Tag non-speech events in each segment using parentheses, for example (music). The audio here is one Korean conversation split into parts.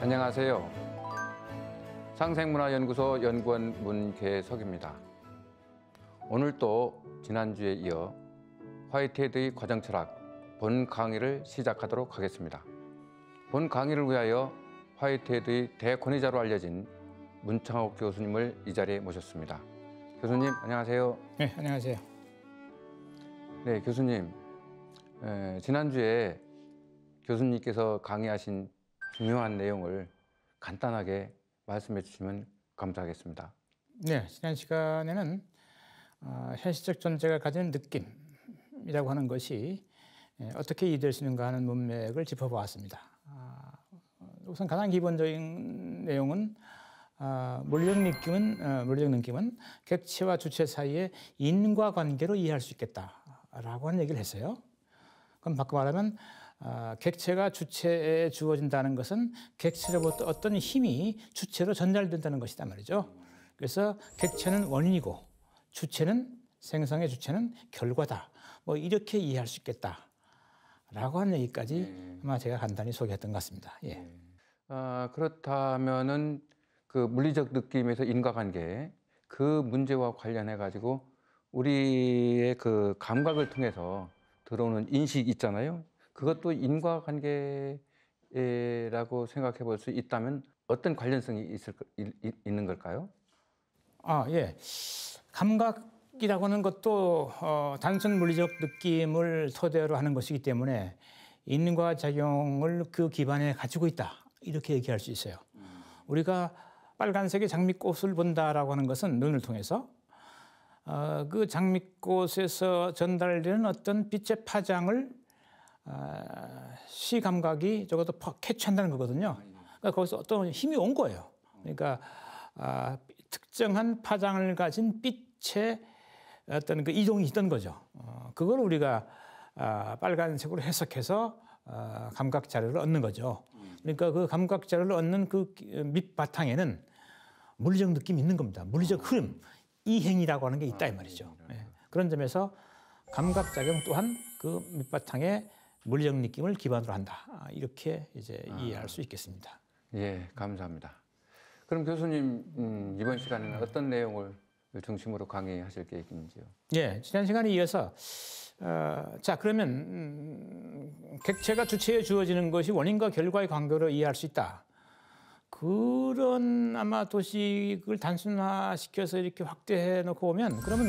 안녕하세요. 상생문화연구소 연구원 문계석입니다. 오늘 또 지난주에 이어 화이트헤드의 과정철학 본 강의를 시작하도록 하겠습니다. 본 강의를 위하여 화이트헤드의 대권위자로 알려진 문창옥 교수님을 이 자리에 모셨습니다. 교수님 안녕하세요. 네 안녕하세요. 네 교수님 에, 지난주에 교수님께서 강의하신 중요한 내용을 간단하게 말씀해 주시면 감사하겠습니다. 네, 지난 시간에는 어, 현실적 존재가 가지는 느낌이라고 하는 것이 예, 어떻게 이해될 수 있는가 하는 문맥을 짚어보았습니다. 아, 우선 가장 기본적인 내용은 어, 물리적 느낌은 어, 물리적 느낌은 객체와 주체 사이의 인과관계로 이해할 수 있겠다라고 하는 얘기를 했어요. 그럼 바꿔 말하면 아, 객체가 주체에 주어진다는 것은 객체로부터 어떤 힘이 주체로 전달된다는 것이단 말이죠. 그래서 객체는 원인이고 주체는 생성의 주체는 결과다. 뭐 이렇게 이해할 수 있겠다. 라고 하는 얘기까지 네. 아마 제가 간단히 소개했던 것 같습니다. 예. 네. 아, 그렇다면은 그 물리적 느낌에서 인과관계 그 문제와 관련해 가지고 우리의 그 감각을 통해서 들어오는 인식 있잖아요. 그것도 인과관계라고 생각해 볼 수 있다면 어떤 관련성이 있을, 있는 걸까요? 아, 예. 감각이라고 하는 것도 어, 단순 물리적 느낌을 토대로 하는 것이기 때문에 인과작용을 그 기반에 가지고 있다. 이렇게 얘기할 수 있어요. 우리가 빨간색의 장미꽃을 본다라고 하는 것은 눈을 통해서 어, 그 장미꽃에서 전달되는 어떤 빛의 파장을 아, 시 감각이 적어도 캐치한다는 거거든요. 그러니까 거기서 어떤 힘이 온 거예요. 그러니까 아, 특정한 파장을 가진 빛의 어떤 그 이동이 있던 거죠. 어, 그걸 우리가 아, 빨간색으로 해석해서 아, 감각 자료를 얻는 거죠. 그러니까 그 감각 자료를 얻는 그 밑바탕에는 물리적 느낌이 있는 겁니다. 물리적 흐름, 이행이라고 하는 게 있다 이 말이죠. 네. 그런 점에서 감각 작용 또한 그 밑바탕에 물리적 느낌을 기반으로 한다. 아, 이렇게 이제 아. 이해할 수 있겠습니다. 예, 감사합니다. 그럼 교수님 음, 이번 시간에는 어떤 내용을 중심으로 강의하실 계획인지요? 예, 지난 시간에 이어서 어, 자 그러면 음, 객체가 주체에 주어지는 것이 원인과 결과의 관계로 이해할 수 있다. 그런 아마 도식을 단순화시켜서 이렇게 확대해 놓고 보면 그러면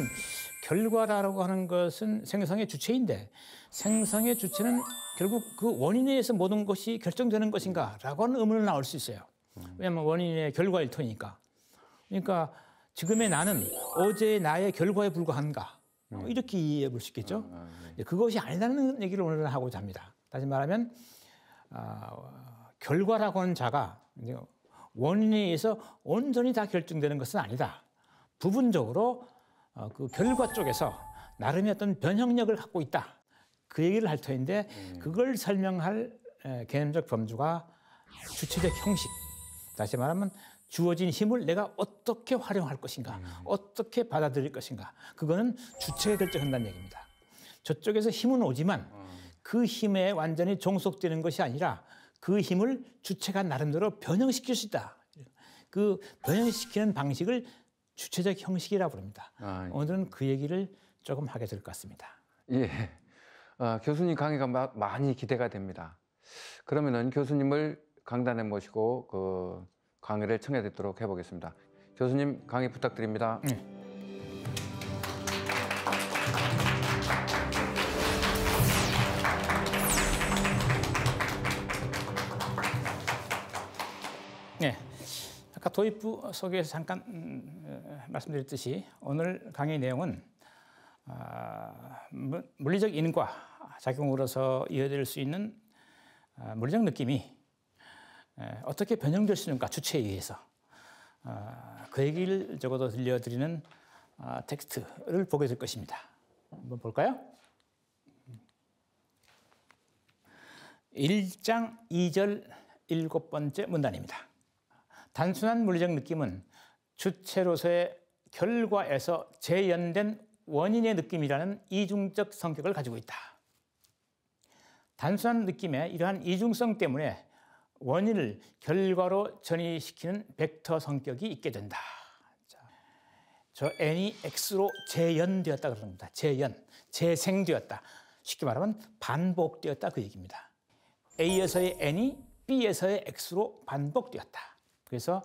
결과라고 하는 것은 생성의 주체인데 생성의 주체는 결국 그 원인에 의해서 모든 것이 결정되는 것인가라고 하는 의문을 나올 수 있어요. 왜냐하면 원인의 결과일 터니까. 그러니까 지금의 나는 어제의 나의 결과에 불과한가. 뭐 이렇게 이해해 볼 수 있겠죠. 아, 아, 네. 그것이 아니라는 얘기를 오늘 하고자 합니다. 다시 말하면 어, 아, 결과라고 하는 자가 원인에 의해서 온전히 다 결정되는 것은 아니다. 부분적으로 어, 그 결과 쪽에서 나름의 어떤 변형력을 갖고 있다. 그 얘기를 할 터인데 음. 그걸 설명할 개념적 범주가 주체적 형식. 다시 말하면 주어진 힘을 내가 어떻게 활용할 것인가, 음. 어떻게 받아들일 것인가. 그거는 주체가 결정한다는 얘기입니다. 저쪽에서 힘은 오지만 음. 그 힘에 완전히 종속되는 것이 아니라 그 힘을 주체가 나름대로 변형시킬 수 있다. 그 변형시키는 방식을 주체적 형식이라 고 부릅니다. 아, 예. 오늘은 그 얘기를 조금 하게 될 것 같습니다. 예. 어, 교수님 강의가 마, 많이 기대가 됩니다. 그러면은 교수님을 강단에 모시고 그 강의를 청해 듣도록 해보겠습니다. 교수님 강의 부탁드립니다. 네. 네. 아까 도입부 소개에서 잠깐 음, 어, 말씀드렸듯이 오늘 강의 내용은 어, 물리적 인과 작용으로서 이어질 수 있는 어, 물리적 느낌이 어떻게 변형될 수 있는가 주체에 의해서 어, 그 얘기를 적어도 들려드리는 어, 텍스트를 보게 될 것입니다. 한번 볼까요? 1장 2절 일곱 번째 문단입니다. 단순한 물리적 느낌은 주체로서의 결과에서 재연된 원인의 느낌이라는 이중적 성격을 가지고 있다. 단순한 느낌의 이러한 이중성 때문에 원인을 결과로 전이시키는 벡터 성격이 있게 된다. 자, 저 n이 x로 재연되었다 그럽니다. 재연, 재생되었다. 쉽게 말하면 반복되었다 그 얘기입니다. A에서의 n이 B에서의 x로 반복되었다. 그래서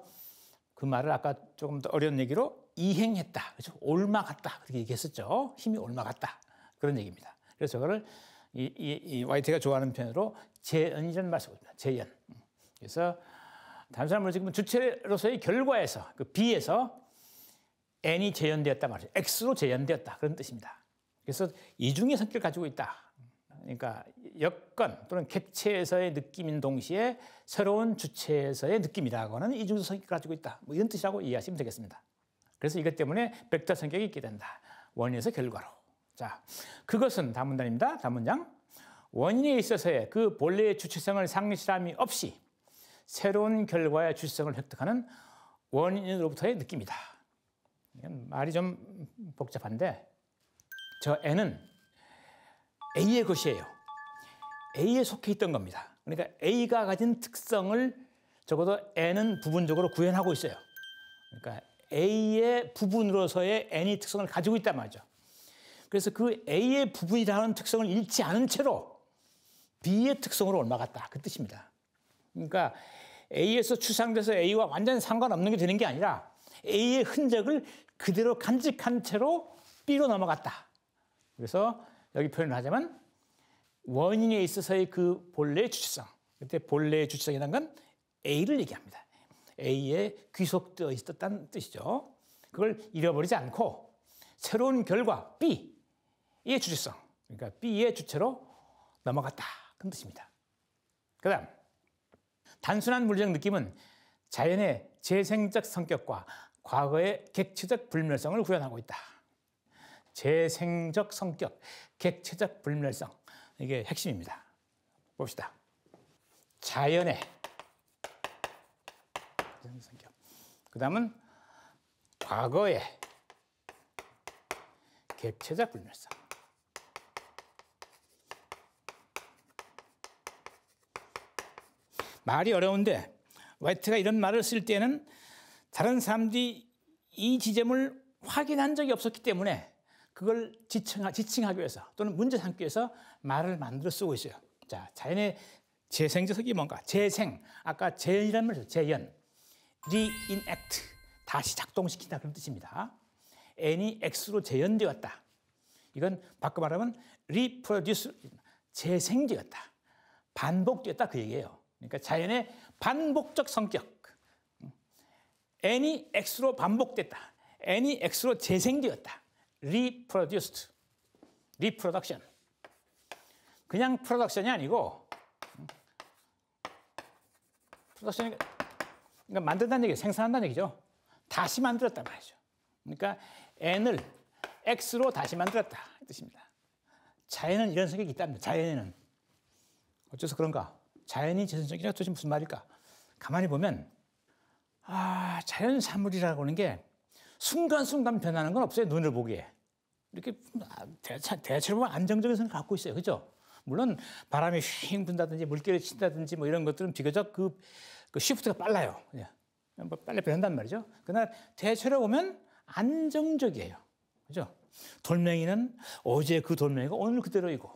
그 말을 아까 조금 더 어려운 얘기로 이행했다. 그죠? 옮아갔다. 그렇게 얘기했었죠. 힘이 옮아갔다. 그런 얘기입니다. 그래서 저거 이, 이, 이 YT가 좋아하는 편으로 재연이라는 말을 니다 재연. 그래서 다른 사람을 지금 주체로서의 결과에서 그 B에서 N이 재현되었다 말이죠. X로 재현되었다 그런 뜻입니다. 그래서 이중의 성격을 가지고 있다. 그러니까 여건 또는 객체에서의 느낌인 동시에 새로운 주체에서의 느낌이라고는 이중 성격을 가지고 있다. 뭐 이런 뜻이라고 이해하시면 되겠습니다. 그래서 이것 때문에 백다 성격이 있게 된다. 원에서 결과로. 자, 그것은 다문단입니다. 다문장. 원인에 있어서의 그 본래의 주체성을 상실함이 없이 새로운 결과의 주체성을 획득하는 원인으로부터의 느낌이다. 이건 말이 좀 복잡한데 저 N은 A의 것이에요. A에 속해 있던 겁니다. 그러니까 A가 가진 특성을 적어도 N은 부분적으로 구현하고 있어요. 그러니까 A의 부분으로서의 N이 특성을 가지고 있단 말이죠. 그래서 그 A의 부분이라는 특성을 잃지 않은 채로 B의 특성으로 옮아갔다. 그 뜻입니다. 그러니까 A에서 추상돼서 A와 완전히 상관없는 게 되는 게 아니라 A의 흔적을 그대로 간직한 채로 B로 넘어갔다. 그래서 여기 표현을 하자면 원인에 있어서의 그 본래의 주체성. 그때 본래의 주체성이라는 건 A를 얘기합니다. A에 귀속되어 있었다는 뜻이죠. 그걸 잃어버리지 않고 새로운 결과 B, A의 주체성, 그러니까 B의 주체로 넘어갔다. 그 뜻입니다. 그 다음, 단순한 물리적 느낌은 자연의 재생적 성격과 과거의 객체적 불멸성을 구현하고 있다. 재생적 성격, 객체적 불멸성. 이게 핵심입니다. 봅시다. 자연의 성격. 그 다음은 과거의 객체적 불멸성. 말이 어려운데 와이트가 이런 말을 쓸 때는 다른 사람들이 이 지점을 확인한 적이 없었기 때문에 그걸 지칭하, 지칭하기 위해서 또는 문제 삼기 위해서 말을 만들어 쓰고 있어요. 자, 자연의 재생지이 뭔가? 재생. 아까 재이라 말이죠. 재연. reenact. 다시 작동시킨다. 그런 뜻입니다. n이 x로 재연되었다. 이건 바꿔 말하면 reproduce. 재생되었다. 반복되었다. 그 얘기예요. 그러니까 자연의 반복적 성격. n이 x로 반복됐다. n이 x로 재생되었다. reproduced. reproduction. 그냥 프로덕션이 아니고 프로덕션이 그러니까 만든다는 얘기 생산한다는 얘기죠. 다시 만들었단 말이죠. 그러니까 n을 x로 다시 만들었다. 이 뜻입니다. 자연은 이런 성격이 있답니다. 자연에는. 어째서 그런가? 자연이 재선적이라 도대체 무슨 말일까? 가만히 보면 아 자연 사물이라고 하는 게 순간순간 변하는 건 없어요 눈을 보기에 이렇게 대체 대체로 보면 안정적인 성을 갖고 있어요 그죠? 물론 바람이 휙 분다든지 물결이 친다든지 뭐 이런 것들은 비교적 그, 그 시프트가 빨라요 그냥 뭐 빨리 변한단 말이죠 그러나 대체로 보면 안정적이에요 그죠? 돌멩이는 어제 그 돌멩이가 오늘 그대로이고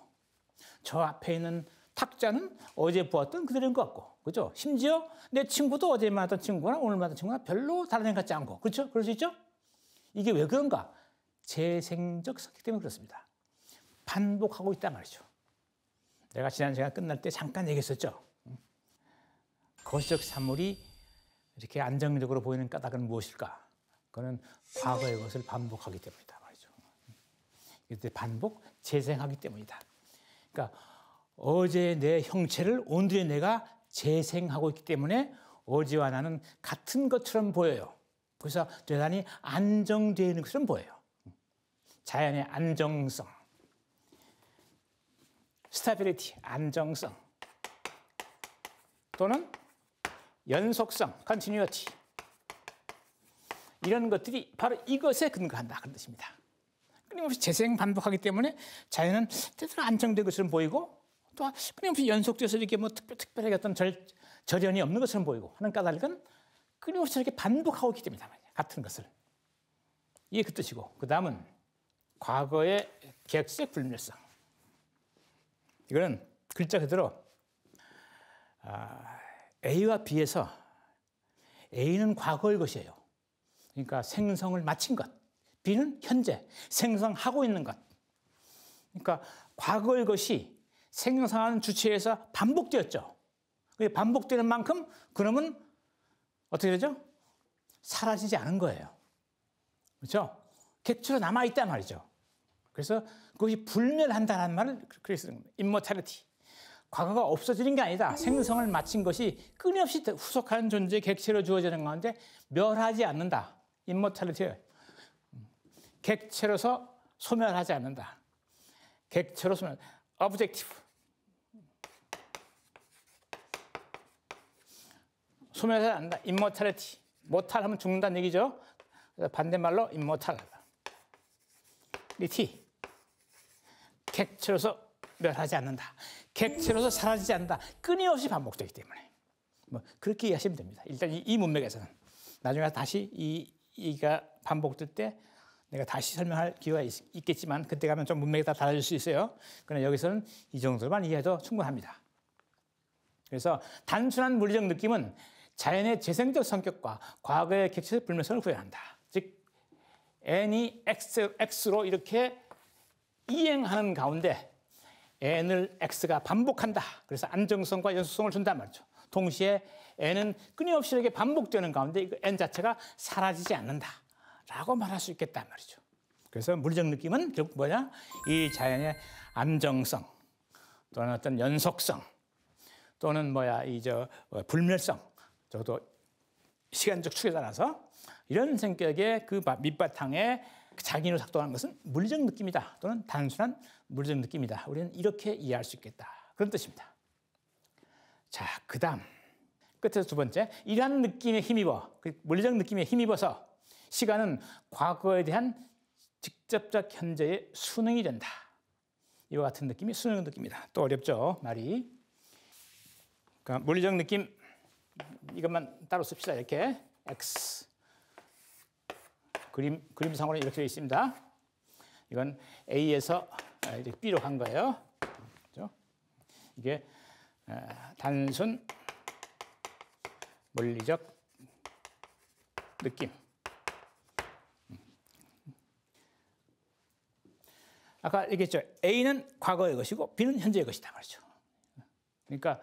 저 앞에 있는 탁자는 어제 보았던 그들로인것 같고, 그죠? 심지어 내 친구도 어제 만났던 친구나 오늘 만났던 친구나 별로 다른 애 같지 않고, 그렇죠? 그럴 수 있죠? 이게 왜 그런가? 재생적 성격 때문에 그렇습니다. 반복하고 있단 말이죠. 내가 지난 시간 끝날 때 잠깐 얘기했었죠. 거시적 산물이 이렇게 안정적으로 보이는 까닭은 무엇일까? 그거는 과거의 것을 반복하기 때문이다 말이죠. 이때 반복 재생하기 때문이다. 그러니까 어제 내 형체를 오늘의 내가 재생하고 있기 때문에 어제와 나는 같은 것처럼 보여요. 그래서 대단히 안정되어 있는 것처럼 보여요. 자연의 안정성. 스타빌리티, 안정성. 또는 연속성, 컨티뉴티 이런 것들이 바로 이것에 근거한다. 그런 뜻입니다. 끊임없이 재생 반복하기 때문에 자연은 때로 안정된 것처럼 보이고 또 끊임없이 연속돼서 이렇게 뭐 특별, 특별하게 어떤 절, 절연이 없는 것처럼 보이고 하는 까닭은 끊임없이 이렇게 반복하고 있기 때문이다. 같은 것을. 이게 그 뜻이고. 그 다음은 과거의 객색 불멸성. 이거는 글자 그대로 아, A와 B에서 A는 과거의 것이에요. 그러니까 생성을 마친 것. B는 현재 생성하고 있는 것. 그러니까 과거의 것이 생성하는 주체에서 반복되었죠. 그게 반복되는 만큼 그놈은 어떻게 되죠? 사라지지 않은 거예요. 그렇죠? 객체로 남아 있단 말이죠. 그래서 그것이 불멸한다는 말을 그렇게 쓰는 겁니다. 인모탈리티. 과거가 없어지는 게 아니다. 생성을 마친 것이 끊임없이 후속한 존재의 객체로 주어지는 가운데 멸하지 않는다. 인모탈리티. 객체로서 소멸하지 않는다. 객체로 소멸. 어브젝티브. 소멸해야 한다. 임모탈리티. 모탈 하면 죽는다는 얘기죠. 반대말로 임모탈. 리티. 객체로서 멸하지 않는다. 객체로서 사라지지 않는다. 끊임없이 반복되기 때문에. 뭐 그렇게 이해하시면 됩니다. 일단 이, 이 문맥에서는 나중에 다시 이 이가 반복될 때 내가 다시 설명할 기회가 있, 겠지만 그때 가면 좀 문맥이 다 달라질 수 있어요. 그러나 여기서는 이 정도만 이해해도 충분합니다. 그래서 단순한 물리적 느낌은 자연의 재생적 성격과 과거의 객체적 불면성을 구현한다. 즉, n이 x, 로 이렇게 이행하는 가운데 n을 x가 반복한다. 그래서 안정성과 연속성을 준단 말이죠. 동시에 n은 끊임없이 이렇게 반복되는 가운데 그 n 자체가 사라지지 않는다. 라고 말할 수 있겠단 말이죠. 그래서 물리적 느낌은 결국 뭐냐? 이 자연의 안정성 또는 어떤 연속성 또는 뭐야, 이저 어, 불멸성 저도 시간적 축에 따라서 이런 성격의 그 밑바탕에 자기인을 작동하는 것은 물리적 느낌이다 또는 단순한 물리적 느낌이다. 우리는 이렇게 이해할 수 있겠다. 그런 뜻입니다. 자, 그 다음. 끝에서 두 번째. 이러한 느낌에 힘입어, 그 물리적 느낌에 힘입어서 시간은 과거에 대한 직접적 현재의 수능이 된다. 이와 같은 느낌이 수능 느낌이다. 또 어렵죠, 말이. 그러니까 물리적 느낌 이것만 따로 씁시다. 이렇게 x 그림 그림상으로 이렇게 되어 있습니다. 이건 A에서 아, B로 간 거예요. 그렇죠? 이게 아, 단순 물리적 느낌. 아까 얘기했죠. A는 과거의 것이고 B는 현재의 것이다 말이죠. 그렇죠. 그러니까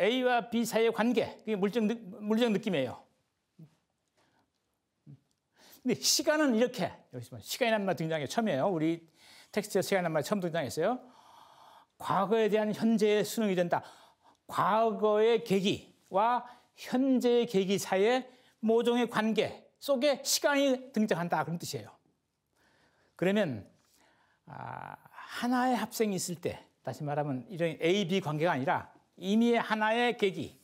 A와 B 사이의 관계, 그게 물적, 물적 느낌이에요. 근데 시간은 이렇게, 여기 보면 시간이란 말 등장해 처음이에요. 우리 텍스트에 시간이란 말 처음 등장했어요. 과거에 대한 현재의 수능이 된다. 과거의 계기와 현재의 계기 사이의 모종의 관계 속에 시간이 등장한다. 그런 뜻이에요. 그러면 아, 하나의 합생이 있을 때, 다시 말하면 이런 A, B 관계가 아니라 임의 하나의 계기.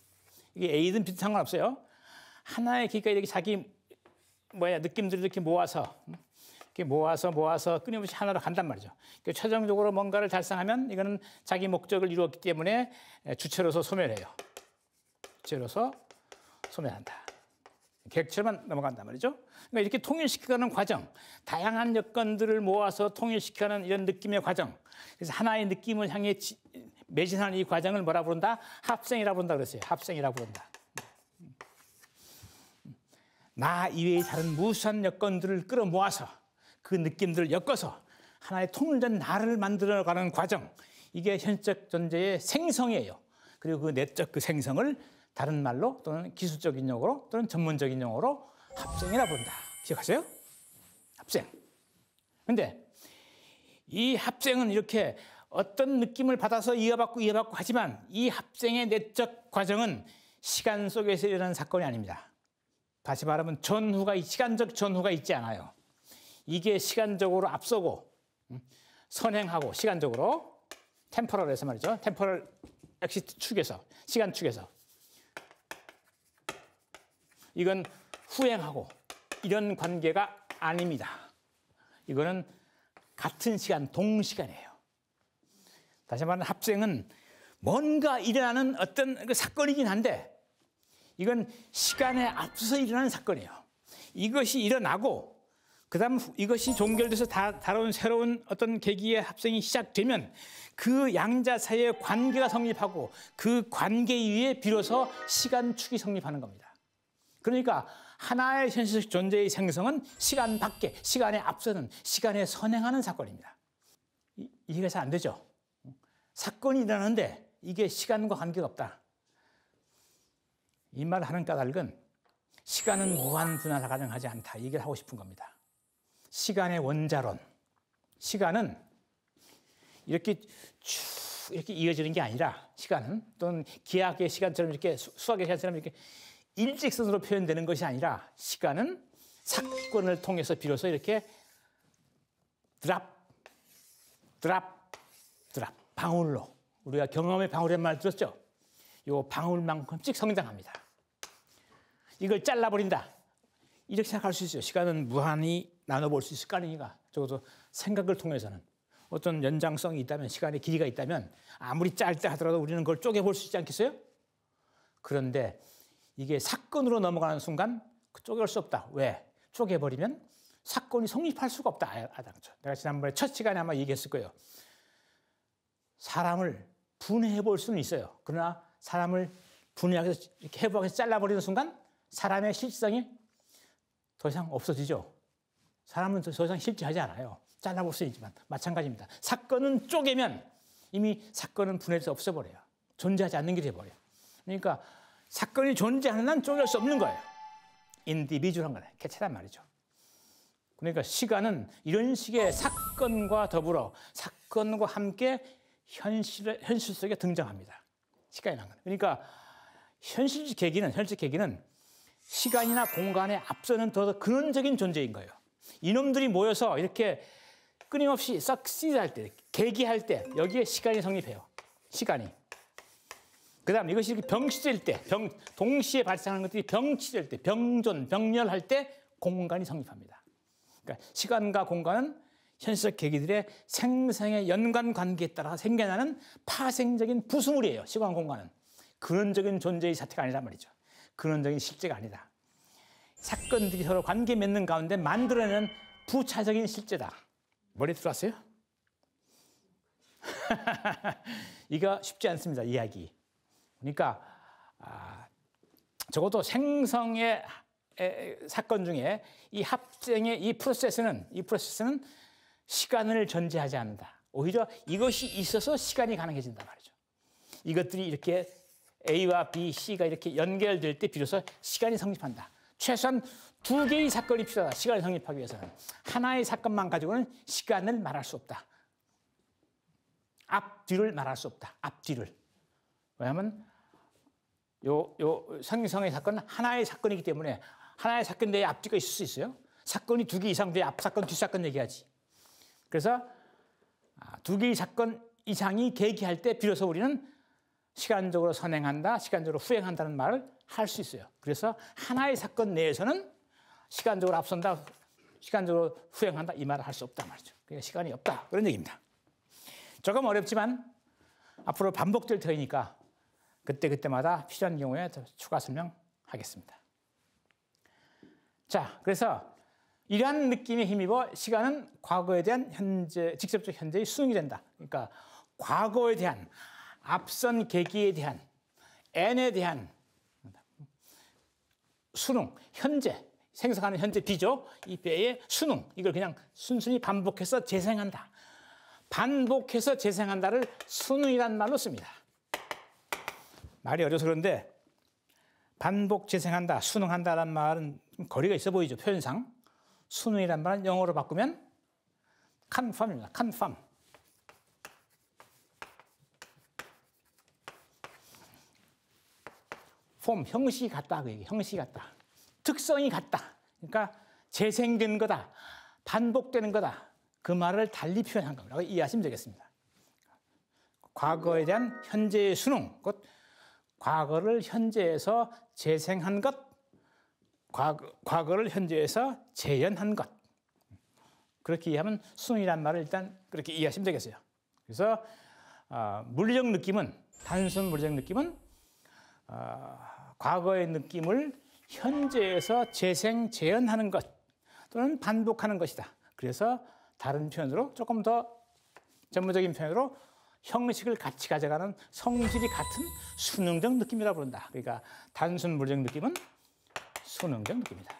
이게 A든 B든 상관없어요. 하나의 계기가 이렇게 자기 뭐야 느낌들을 이렇게 모아서 이렇게 모아서 모아서 끊임없이 하나로 간단 말이죠. 그러니까 최종적으로 뭔가를 달성하면 이거는 자기 목적을 이루었기 때문에 주체로서 소멸해요. 주체로서 소멸한다. 객체만 넘어간단 말이죠. 그러니까 이렇게 통일시켜가는 과정, 다양한 여건들을 모아서 통일시켜가는 이런 느낌의 과정. 그래서 하나의 느낌을 향해 지, 매진하는 이 과정을 뭐라 부른다? 합성이라 부른다 그랬어요. 합성이라 부른다. 네. 나 이외의 다른 무수한 여건들을 끌어모아서 그 느낌들을 엮어서 하나의 통일된 나를 만들어가는 과정. 이게 현적 존재의 생성이에요. 그리고 그 내적 그 생성을 다른 말로 또는 기술적인 용어로 또는 전문적인 용어로 합생이라 부른다. 기억하세요? 합생. 근데 이 합생은 이렇게 어떤 느낌을 받아서 이어받고 이어받고 하지만 이 합생의 내적 과정은 시간 속에서 일어난 사건이 아닙니다. 다시 말하면 전후가 시간적 전후가 있지 않아요. 이게 시간적으로 앞서고 음, 선행하고 시간적으로 템포럴에서 말이죠. 템포럴 엑시트 축에서 시간 축에서 이건 후행하고 이런 관계가 아닙니다. 이거는 같은 시간 동시간이에요. 다시 말하면 합생은 뭔가 일어나는 어떤 그 사건이긴 한데 이건 시간에 앞서서 일어나는 사건이에요. 이것이 일어나고 그다음 이것이 종결돼서 다, 다른 새로운 어떤 계기의 합성이 시작되면 그 양자 사이의 관계가 성립하고 그 관계 위에 비로소 시간축이 성립하는 겁니다. 그러니까 하나의 현실적 존재의 생성은 시간 밖에, 시간에 앞서는, 시간에 선행하는 사건입니다. 이, 이해가 잘 안 되죠? 사건이 일어나는데 이게 시간과 관계가 없다. 이 말을 하는 까닭은 시간은 무한 분할 가능하지 않다. 얘기를 하고 싶은 겁니다. 시간의 원자론. 시간은 이렇게 쭉 이렇게 이어지는 게 아니라 시간은 또는 기하학의 시간처럼 이렇게 수학의 시간처럼 이렇게 일직선으로 표현되는 것이 아니라 시간은 사건을 통해서 비로소 이렇게 드랍 드랍 방울로 우리가 경험의 방울의말 들었죠? 요 방울만큼씩 성장합니다. 이걸 잘라버린다. 이렇게 생각할 수 있어요. 시간은 무한히 나눠볼 수 있을 거 아닙니까? 적어도 생각을 통해서는 어떤 연장성이 있다면 시간의 길이가 있다면 아무리 짧다 하더라도 우리는 그걸 쪼개볼 수 있지 않겠어요? 그런데 이게 사건으로 넘어가는 순간 그 쪼갤 수 없다. 왜? 쪼개버리면 사건이 성립할 수가 없다. 아당초. 아, 아, 아, 내가 지난번에 첫 시간에 아마 얘기했을 거예요. 사람을 분해해 볼 수는 있어요. 그러나 사람을 분해하게해서 이렇게 해부하기 잘라버리는 순간 사람의 실성이 더 이상 없어지죠. 사람은 더 이상 실제하지 않아요. 잘라볼 수 있지만 마찬가지입니다. 사건은 쪼개면 이미 사건은 분해돼서 없어버려요. 존재하지 않는 게 돼버려요. 그러니까 사건이 존재하는 한 쪼갤 수 없는 거예요. 인디비주얼한 거네. 개체란 말이죠. 그러니까 시간은 이런 식의 사건과 더불어 사건과 함께 현실 의 현실 속에 등장합니다. 시간이 난 거예요. 그러니까 현실적 계기는 현실 계기는 시간이나 공간에 앞서는 더 근원적인 존재인 거예요. 이놈들이 모여서 이렇게 끊임없이 싹시할 때, 계기할 때 여기에 시간이 성립해요. 시간이. 그다음 이것이 이렇게 병시될 때, 병 동시에 발생하는 것들이 병시될 때, 병존, 병렬할 때 공간이 성립합니다. 그러니까 시간과 공간은 현실적 계기들의 생생의 연관 관계에 따라 생겨나는 파생적인 부수물이에요. 시간 공간은. 근원적인 존재의 자체가 아니란 말이죠. 근원적인 실제가 아니다. 사건들이 서로 관계 맺는 가운데 만들어내는 부차적인 실제다. 머리 들어왔어요? (laughs) 이거 쉽지 않습니다. 이야기. 그러니까 아, 적어도 생성의 에, 사건 중에 이 합생의 이 프로세스는 이 프로세스는 시간을 전제하지 않는다. 오히려 이것이 있어서 시간이 가능해진다 말이죠. 이것들이 이렇게 A와 B, C가 이렇게 연결될 때 비로소 시간이 성립한다. 최소한 두 개의 사건이 필요하다. 시간을 성립하기 위해서는. 하나의 사건만 가지고는 시간을 말할 수 없다. 앞뒤를 말할 수 없다. 앞뒤를. 왜냐하면 요, 요 성경성의 사건은 하나의 사건이기 때문에 하나의 사건 내에 앞뒤가 있을 수 있어요. 사건이 두 개 이상 돼 앞사건, 뒷사건 얘기하지. 그래서 아, 두 개의 사건 이상이 계기할 때 비로소 우리는 시간적으로 선행한다, 시간적으로 후행한다는 말을 할 수 있어요. 그래서 하나의 사건 내에서는 시간적으로 앞선다, 시간적으로 후행한다 이 말을 할 수 없다 말이죠. 그러니까 시간이 없다 그런 얘기입니다. 조금 어렵지만 앞으로 반복될 터이니까 그때 그때마다 필요한 경우에 추가 설명하겠습니다. 자, 그래서 이러한 느낌에 힘입어 시간은 과거에 대한 현재, 직접적 현재의 수능이 된다. 그러니까 과거에 대한, 앞선 계기에 대한, n에 대한 수능, 현재, 생성하는 현재 비죠이 배의 수능, 이걸 그냥 순순히 반복해서 재생한다. 반복해서 재생한다를 수능이란 말로 씁니다. 말이 어려서 그런데 반복 재생한다, 수능한다란 말은 거리가 있어 보이죠, 표현상. 수능이란 말은 영어로 바꾸면 confirm입니다. confirm. 폼, 형식이 같다. 그 얘기. 형식이 같다. 특성이 같다. 그러니까 재생되 거다. 반복되는 거다. 그 말을 달리 표현한 겁니다. 이해하시면 되겠습니다. 과거에 대한 현재의 수능, 곧 과거를 현재에서 재생한 것, 과거, 를 현재에서 재현한 것. 그렇게 이해하면 수이란 말을 일단 그렇게 이해하시면 되겠어요. 그래서 어, 물리적 느낌은 단순 물리적 느낌은 어, 과거의 느낌을 현재에서 재생 재현하는 것 또는 반복하는 것이다. 그래서 다른 표현으로 조금 더 전문적인 표현으로 형식을 같이 가져가는 성질이 같은 수능적 느낌이라 부른다. 그러니까 단순 물리적 느낌은 수능적 느낌이다.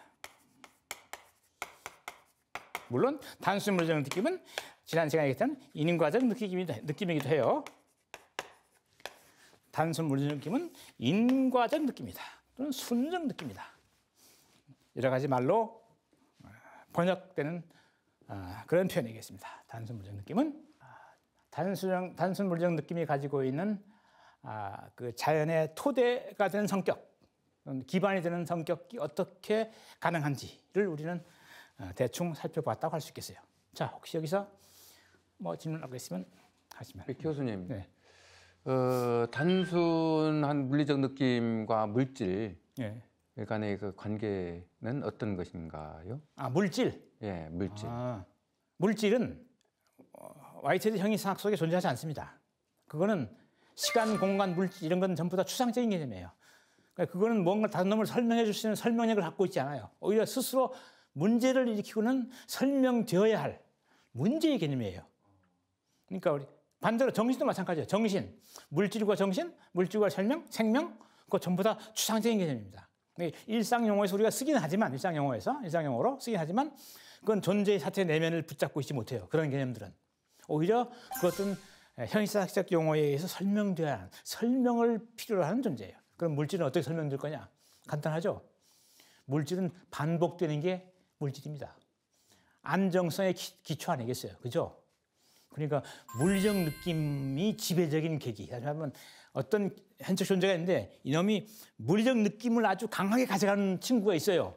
물론 단순 물리 느낌은 지난 시간에 얘기했던 인과적 느낌이기도 해요. 단순 물리 느낌은 인과적 느낌이다. 또는 순적 느낌이다. 여러 가지 말로 어, 번역되는 어, 그런 표현이겠습니다. 아, 단순 물리 느낌은 단순, 단순 물리 느낌이 가지고 있는 아, 그 자연의 토대가 된 성격 기반이 되는 성격이 어떻게 가능한지를 우리는 어, 대충 살펴봤다고 할 수 있겠어요. 자, 혹시 여기서 뭐 질문 하고 있으면 하시면. 백 네, 교수님. 네. 어, 단순한 물리적 느낌과 물질 네. 간의 그 관계는 어떤 것인가요? 아, 물질? 예, 물질. 아, 물질은 어, 와이체드 형이상학 속에 존재하지 않습니다. 그거는 시간, 공간, 물질 이런 건 전부 다 추상적인 개념이에요. 예, 그거는 뭔가 다른 놈을 설명해 줄수 있는 설명력을 갖고 있지 않아요. 오히려 스스로 문제를 일으키고는 설명되어야 할 문제의 개념이에요. 그러니까 우리 반대로 정신도 마찬가지예요. 정신, 물질과 정신, 물질과 설명, 생명, 그거 전부 다 추상적인 개념입니다. 일상 용어에서 우리가 쓰긴 하지만 일상 용어에서 일상 용어로 쓰긴 하지만 그건 존재의 사태 내면을 붙잡고 있지 못해요. 그런 개념들은 오히려 그것은 예, 현실학적 용어에 의해서 설명돼야 하는 설명을 필요로 하는 존재예요. 그럼 물질은 어떻게 설명될 거냐? 간단하죠? 물질은 반복되는 게 물질입니다. 안정성의 기, 초 아니겠어요? 그죠? 그러니까 물리적 느낌이 지배적인 계기. 다시 말하면 어떤 현적 존재가 있는데 이놈이 물리적 느낌을 아주 강하게 가져가는 친구가 있어요.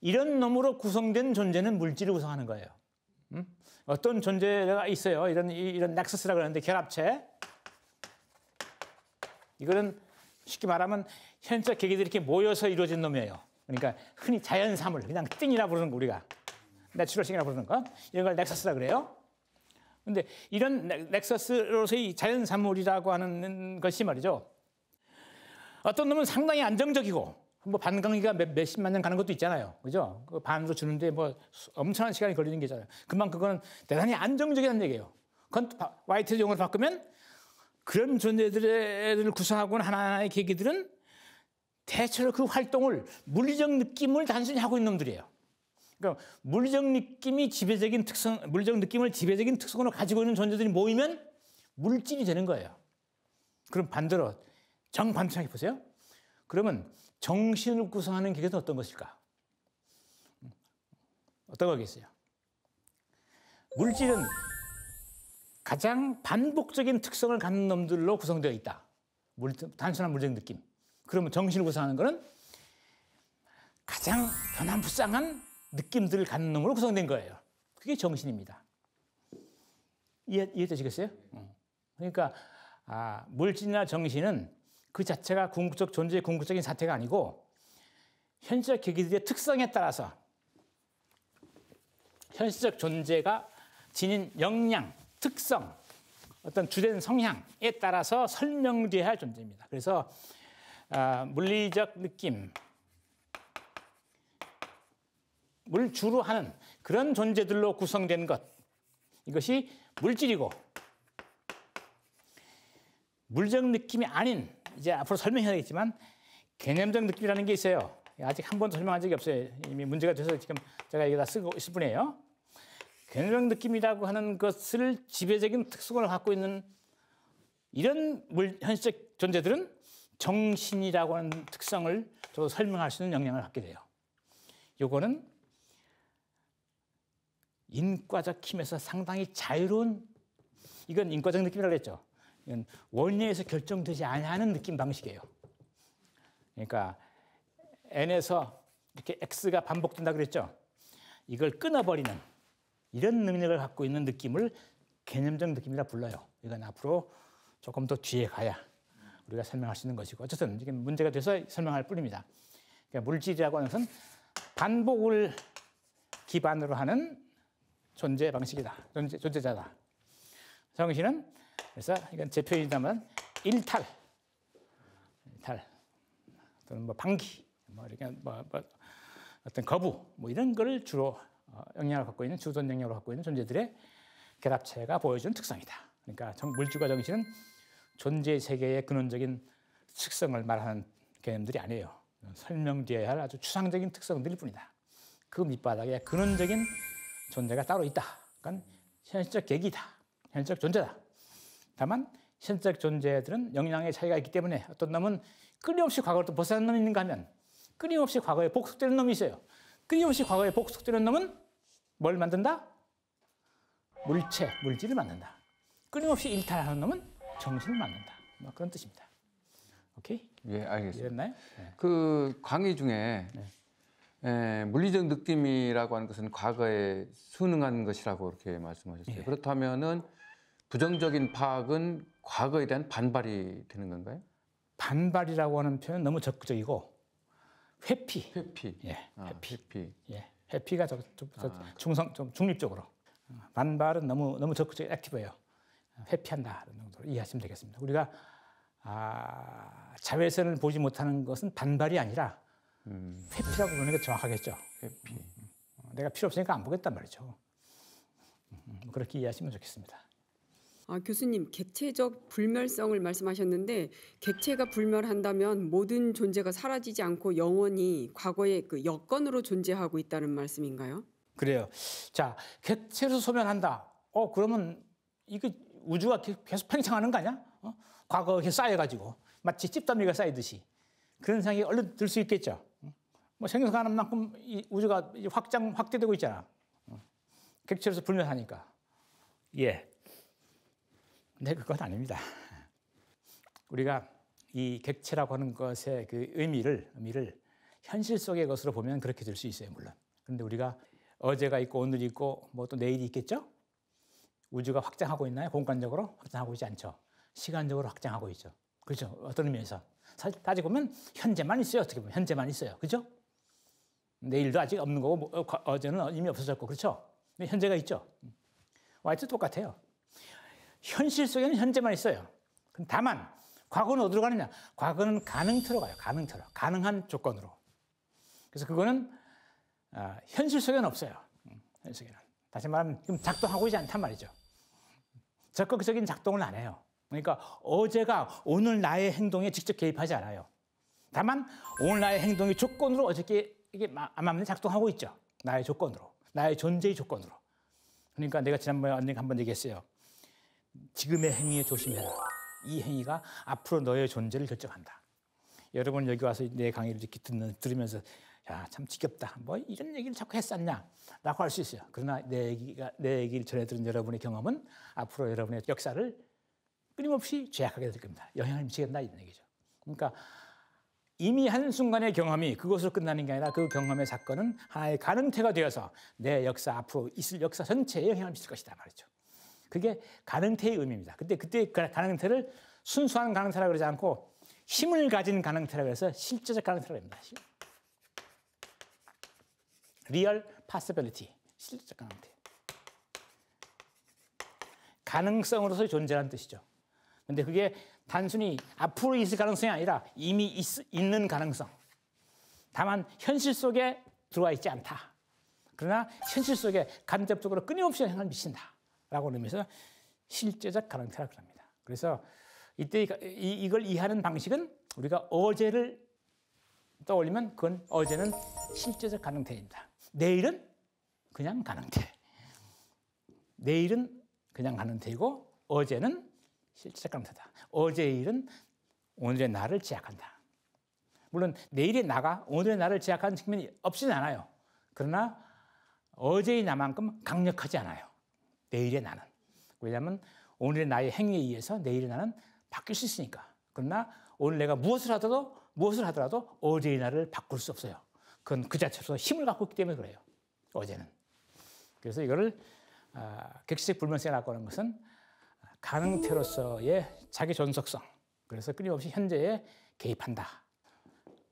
이런 놈으로 구성된 존재는 물질을 구성하는 거예요. 음? 어떤 존재가 있어요. 이런, 이런 넥서스라고 하는데 결합체. 이거는 쉽게 말하면 현적 계기들이 이렇게 모여서 이루어진 놈이에요. 그러니까 흔히 자연사물, 그냥 띵이라 부르는 거 우리가. 내추럴싱이라 부르는 거. 이런 걸 넥서스라 그래요. 근데 이런 넥서스로서의 자연산물이라고 하는 것이 말이죠. 어떤 놈은 상당히 안정적이고, 뭐반강기가 몇, 십만년 가는 것도 있잖아요. 그죠? 그 반으로 주는데 뭐 엄청난 시간이 걸리는 게잖아요. 그만큼 그건 대단히 안정적이라는 얘기예요. 그건 와이트 용어로 바꾸면 그런 존재들을 구성하고는 하나하나의 계기들은 대체로 그 활동을 물리적 느낌을 단순히 하고 있는 놈들이에요. 그러니까 물리적 느낌이 지배적인 특성, 물리적 느낌을 지배적인 특성으로 가지고 있는 존재들이 모이면 물질이 되는 거예요. 그럼 반대로 정반대하게 보세요. 그러면 정신을 구성하는 기는 어떤 것일까? 어떤 거겠어요? 물질은 가장 반복적인 특성을 갖는 놈들로 구성되어 있다. 물, 단순한 물적 느낌. 그러면 정신을 구성하는 것은 가장 변함불쌍한 느낌들을 갖는 놈으로 구성된 거예요. 그게 정신입니다. 이해, 이해되시겠어요? 그러니까 아, 물질이나 정신은 그 자체가 궁극적 존재의 궁극적인 사태가 아니고 현실적 계기들의 특성에 따라서 현실적 존재가 지닌 역량, 특성, 어떤 주된 성향에 따라서 설명돼야 할 존재입니다. 그래서 아, 물리적 느낌, 물 주로 하는 그런 존재들로 구성된 것 이것이 물질이고 물적 느낌이 아닌 이제 앞으로 설명해야 되겠지만 개념적 느낌이라는 게 있어요. 아직 한 번도 설명한 적이 없어요. 이미 문제가 돼서 지금 제가 이거 다 쓰고 있을 뿐이에요. 개적 느낌이라고 하는 것을 지배적인 특성을 갖고 있는 이런 물, 현실적 존재들은 정신이라고 하는 특성을 저 설명할 수 있는 영향을 갖게 돼요. 요거는 인과적 힘에서 상당히 자유로운 이건 인과적 느낌이라고 했죠. 이건 원리에서 결정되지 않는 느낌 방식이에요. 그러니까 n에서 이렇게 x가 반복된다 그랬죠. 이걸 끊어버리는 이런 능력을 갖고 있는 느낌을 개념적 느낌이라 불러요. 이건 앞으로 조금 더 뒤에 가야 우리가 설명할 수 있는 것이고 어쨌든 이게 문제가 돼서 설명할 뿐입니다. 그러니까 물질이라고 하는 것은 반복을 기반으로 하는 존재 방식이다. 존재, 존재자다. 정신은 그래서 이건 제 표현이지만 일탈, 일탈 또는 뭐 방기, 뭐 이렇게 뭐, 뭐 어떤 거부 뭐 이런 거 주로 어, 영향을 갖고 있는 주전적 영향을 갖고 있는 존재들의 결합체가 보여준 특성이다. 그러니까 물질과 정신은 존재 세계의 근원적인 특성을 말하는 개념들이 아니에요. 설명되어야 할 아주 추상적인 특성들 뿐이다. 그 밑바닥에 근원적인 존재가 따로 있다. 그러 현실적 계기다. 현실적 존재다. 다만 현실적 존재들은 영향의 차이가 있기 때문에 어떤 놈은 끊임없이 과거를 벗어난 놈이 있는가 하면 끊임없이 과거에 복속되는 놈이 있어요. 끊임없이 과거에 복속되는 놈은 뭘 만든다? 물체, 물질을 만든다. 끊임없이 일탈하는 놈은 정신을 만든다. 뭐 그런 뜻입니다. 오케이? 예, 알겠습니다. 이랬나요? 네. 그 강의 중에 네. 예, 물리적 느낌이라고 하는 것은 과거에 순응한 것이라고 이렇게 말씀하셨어요. 예. 그렇다면은 부정적인 파악은 과거에 대한 반발이 되는 건가요? 반발이라고 하는 표현 너무 적극적이고 회피. 회피. 예, 아, 회피. 회피. 예, 회피가 좀, 좀, 좀 아, 중성, 좀 중립적으로. 어, 반발은 너무 너무 적극적 액티브해요. 회피한다는 정도로 이해하시면 되겠습니다. 우리가 아, 자외선을 보지 못하는 것은 반발이 아니라 음. 회피라고 보는 게 정확하겠죠. 회피. 음, 어, 내가 필요 없으니까 안 보겠단 말이죠. 음, 음, 그렇게 이해하시면 좋겠습니다. 아, 교수님 객체적 불멸성을 말씀하셨는데 객체가 불멸한다면 모든 존재가 사라지지 않고 영원히 과거의 그 여건으로 존재하고 있다는 말씀인가요? 그래요. 자 객체로 소멸한다. 어 그러면 이게 우주가 계속 팽창하는 거 아니야? 어? 과거에 쌓여가지고 마치 찝담리가 쌓이듯이 그런 생각이 얼른 들 수 있겠죠. 어? 뭐 생성하는 만큼 이 우주가 확장 확대되고 있잖아. 어? 객체로서 불멸하니까. 예. 네, 그건 아닙니다. 우리가 이 객체라고 하는 것의 그 의미를 의미를 현실 속의 것으로 보면 그렇게 될 수 있어요, 물론. 그런데 우리가 어제가 있고 오늘 있고 뭐 또 내일이 있겠죠? 우주가 확장하고 있나요? 공간적으로 확장하고 있지 않죠. 시간적으로 확장하고 있죠. 그죠 어떤 의미에서 사실 따지고 보면 현재만 있어요. 어떻게 보면 현재만 있어요. 그죠? 내일도 아직 없는 거고 뭐, 어, 어제는 이미 없어졌고 그렇죠. 현재가 있죠. 음. 와이트 똑같아요. 현실 속에는 현재만 있어요. 다만 과거는 어디로 가느냐? 과거는 가능태로 가요. 가능태로. 가능한 조건으로. 그래서 그거는 어, 현실 속에는 없어요. 음, 현실 속에는. 다시 말하면 지금 작동하고 있지 않단 말이죠. 적극적인 작동을 안 해요. 그러니까 어제가 오늘 나의 행동에 직접 개입하지 않아요. 다만 오늘 나의 행동이 조건으로 어저께 이게 안 맞는 작동하고 있죠. 나의 조건으로. 나의 존재의 조건으로. 그러니까 내가 지난번에 언니가 한번 얘기했어요. 지금의 행위에 조심해라. 이 행위가 앞으로 너의 존재를 결정한다. 여러분 여기 와서 내 강의를 이렇게 듣는, 들으면서 야, 참 지겹다. 뭐 이런 얘기를 자꾸 했었냐? 라고 할 수 있어요. 그러나 내 얘기가, 내 얘기를 전해 들은 여러분의 경험은 앞으로 여러분의 역사를 끊임없이 제약하게 될 겁니다. 영향을 미치겠다. 이런 얘기죠. 그러니까 이미 한순간의 경험이 그것으로 끝나는 게 아니라 그 경험의 사건은 하나의 가능태가 되어서 내 역사 앞으로 있을 역사 전체에 영향을 미칠 것이다 말이죠. 그게 가능태의 의미입니다. 근데 그때 그 가능태를 순수한 가능태라 그러지 않고 힘을 가진 가능태라 그래서 실제적 가능태라 합니다. 리얼 파스빌리티 실제적 가능태. 가능성으로서 존재라는 뜻이죠. 근데 그게 단순히 앞으로 있을 가능성이 아니라 이미 있, 있는 가능성. 다만 현실 속에 들어와 있지 않다. 그러나 현실 속에 간접적으로 끊임없이 영향을 미친다. 라고 하면서 실제적 가능태라고 럽니다 그래서 이때 이, 이걸 이해하는 방식은 우리가 어제를 떠올리면 그건 어제는 실제적 가능태입니다. 내일은 그냥 가능태. 내일은 그냥 가능태이고 어제는 실제적 가능태다. 어제의 일은 오늘의 나를 제약한다. 물론 내일의 나가 오늘의 나를 제약하는 측면이 없진 않아요. 그러나 어제의 나만큼 강력하지 않아요. 내일의 나는. 왜냐하면 오늘의 나의 행위에 의해서 내일의 나는 바뀔 수 있으니까. 그러나 오늘 내가 무엇을 하더라도 무엇을 하더라도 어제의 나를 바꿀 수 없어요. 그건 그자체로 힘을 갖고 있기 때문에 그래요. 어제는. 그래서 이거를 어, 객식 불면증이라고 는 것은 가능태로서의 자기 존속성. 그래서 끊임없이 현재에 개입한다.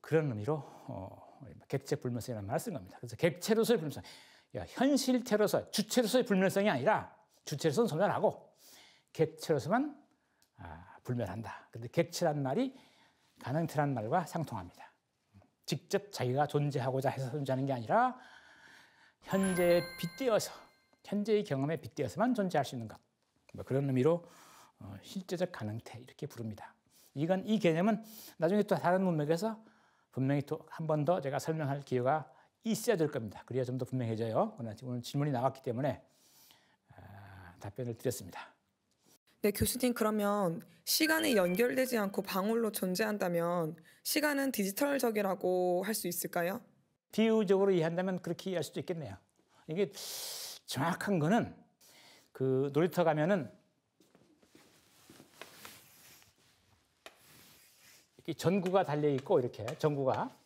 그런 의미로 어, 객체 불면증이라는 말을 쓴 겁니다. 그래서 객체로서의 불면증. 현실 테로서 주체로서의 불멸성이 아니라 주체로서는 소멸하고 객체로서만 아, 불멸한다. 근데 객체란 말이 가능태란 말과 상통합니다. 직접 자기가 존재하고자 해서 존재하는 게 아니라 현재에 빗대어서 현재의 경험에 빗대어서만 존재할 수 있는 것. 뭐 그런 의미로 어, 실제적 가능태 이렇게 부릅니다. 이건 이 개념은 나중에 또 다른 문맥에서 분명히 또 한 번 더 제가 설명할 기회가 있어야 될 겁니다. 그래야 좀 더 분명해져요. 그러나 오늘 질문이 나왔기 때문에 아, 답변을 드렸습니다. 네, 교수님 그러면 시간이 연결되지 않고 방울로 존재한다면 시간은 디지털적이라고 할 수 있을까요? 비유적으로 이해한다면 그렇게 이해할 수도 있겠네요. 이게 정확한 거는 그 놀이터 가면은 전구가 달려 있고 이렇게 전구가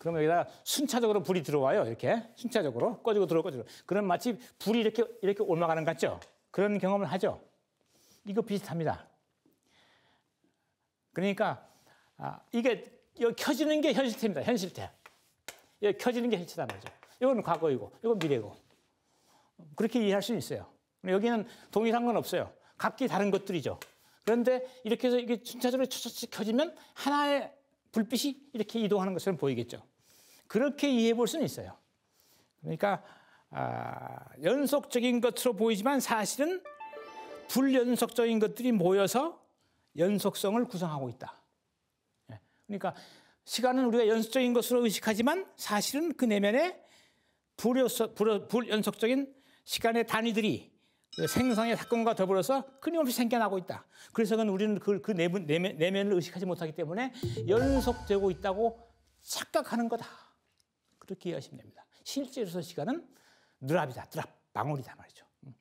그럼 여기다 순차적으로 불이 들어와요. 이렇게 순차적으로 꺼지고 들어 꺼지고. 그럼 마치 불이 이렇게 이렇게 올라가는 것 같죠? 그런 경험을 하죠. 이거 비슷합니다. 그러니까 아, 이게 켜지는 게 현실태입니다. 현실태. 예, 켜지는 게 현실태란 말이죠. 이건 과거이고, 이건 미래고. 그렇게 이해할 수는 있어요. 여기는 동일한 건 없어요. 각기 다른 것들이죠. 그런데 이렇게 해서 이게 순차적으로 켜지면 하나의 불빛이 이렇게 이동하는 것처럼 보이겠죠. 그렇게 이해해 볼 수는 있어요. 그러니까 아, 연속적인 것으로 보이지만 사실은 불연속적인 것들이 모여서 연속성을 구성하고 있다. 예. 그러니까 시간은 우리가 연속적인 것으로 의식하지만 사실은 그 내면에 불연속, 적인 시간의 단위들이 생성의 사건과 더불어서 끊임없이 생겨나고 있다. 그래서 우리는 그, 그 내면, 내면을 의식하지 못하기 때문에 연속되고 있다고 착각하는 거다. 그렇게 이해하시면 됩니다. 실제로서 시간은 드랍이다. 드랍. 방울이다 말이죠. 음.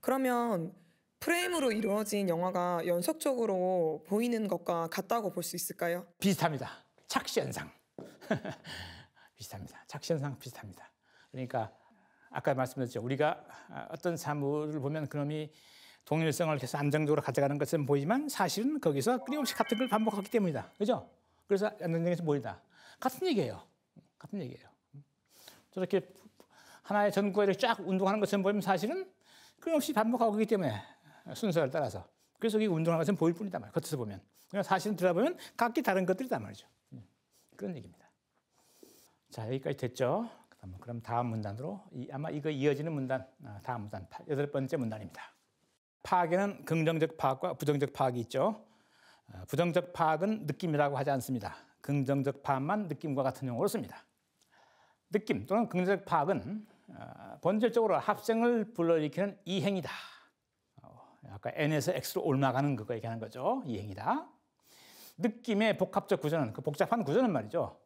그러면 프레임으로 이루어진 영화가 연속적으로 보이는 것과 같다고 볼 수 있을까요? 비슷합니다. 착시현상. (laughs) 비슷합니다. 착시현상 비슷합니다. 그러니까 아까 말씀드렸죠. 우리가 아, 어떤 사물을 보면 그놈이 동일성을 계속 안정적으로 가져가는 것은 보이지만 사실은 거기서 끊임없이 같은 걸 반복하기 때문이다. 그죠? 그래서 안정적에서 보인다. 같은 얘기예요. 같은 얘기예요. 저렇게 하나의 전구가 쫙 운동하는 것처럼 보이면 사실은 끊임없이 반복하고 있기 때문에 순서를 따라서. 그래서 이 운동하는 것은 보일 뿐이다 말이에요. 겉에서 보면. 그냥 그러니까 사실은 들어보면 각기 다른 것들이단 말이죠. 음, 그런 얘기입니다. 자, 여기까지 됐죠? 그럼 다음 문단으로 아마 이거 이어지는 문단, 아, 다음 문단, 여덟 번째 문단입니다. 파악에는 긍정적 파악과 부정적 파악이 있죠. 어, 부정적 파악은 느낌이라고 하지 않습니다. 긍정적 파악만 느낌과 같은 용어로 씁니다. 느낌 또는 긍정적 파악은 어, 본질적으로 합성을 불러일으키는 이행이다. 어, 아까 N에서 X로 올라가는 그거 얘기하는 거죠. 이행이다. 느낌의 복합적 구조는 그 복잡한 구조는 말이죠.